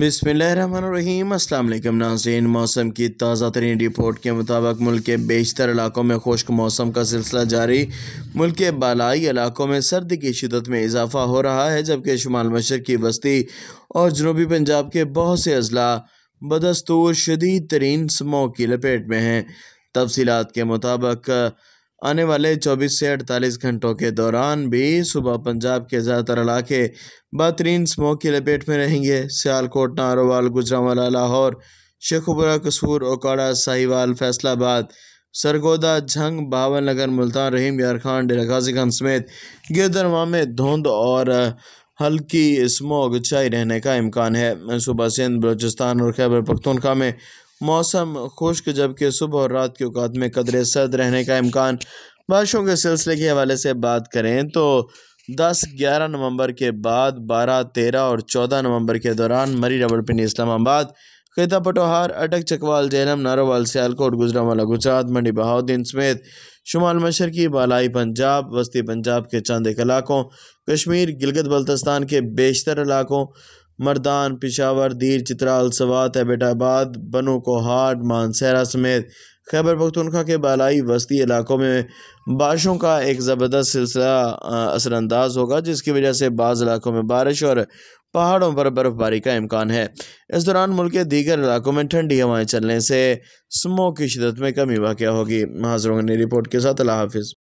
बिसमीम अल्लाम नाजीन मौसम की ताज़ा तरीन रिपोर्ट के मुताबिक मुल्क के बेशतर इलाकों में खुश्क मौसम का सिलसिला जारी मुल्क के बालाई इलाकों में सर्दी की शिदत में इजाफा हो रहा है जबकि शुमाल मशरक़ी की बस्ती और जनूबी पंजाब के बहुत से अजला बदस्तूर शदीद तरीन स्मोक की लपेट में हैं तफसीत के मुताबिक आने वाले 24 से 48 घंटों के दौरान भी सुबह पंजाब के ज़्यादातर इलाके बदतरीन स्मोक की लपेट में रहेंगे सियालकोट नारोवाल गुजरावाला लाहौर शेखुपुरा कसूर ओकाड़ा साहिवाल फैसलाबाद सरगोदा झंग बावन नगर मुल्तान रहीम यार खान डेरा गाजी खान समेत गिरदरवा में धुंध और हल्की स्मोक छाई रहने का इम्कान है सुबह सिंध बलोचिस्तान और खैबर पख्तनखा में मौसम खुश्क जबकि सुबह और रात के अवकात में कदरे सर्द रहने का इम्कान बारिशों के सिलसिले के हवाले से बात करें तो दस ग्यारह नवंबर के बाद बारह तेरह और चौदह नवंबर के दौरान मरी रबड़पिनी इस्लामाबाद खिता पटोहार अटक चकवाल जैनम नारोवाल सियालकोट गुजरावाला गुजरात मंडी बहाउद्दीन समेत शुमाल मशरकी बालाई पंजाब वस्ती पंजाब के चंद एक इलाकों कश्मीर गिलगत बल्तस्तान के बेशतर इलाकों मर्दान पिशावर दीर चित्राल सवात हैबेटाबाद बनो कोहाट मानसहरा समेत खैबर पखतनखा के बालाई वस्ती इलाकों में बारिशों का एक ज़बरदस्त सिलसिला असरानंदाज होगा जिसकी वजह से बाज़ इलाकों में बारिश और पहाड़ों पर बर्फ़बारी का इम्कान है इस दौरान मुल्क के दीगर इलाकों में ठंडी हवाएं चलने से स्मोक की शिदत में कमी वाक़ होगी महाजरों ने रिपोर्ट के साथ अल्लाह हाफिज़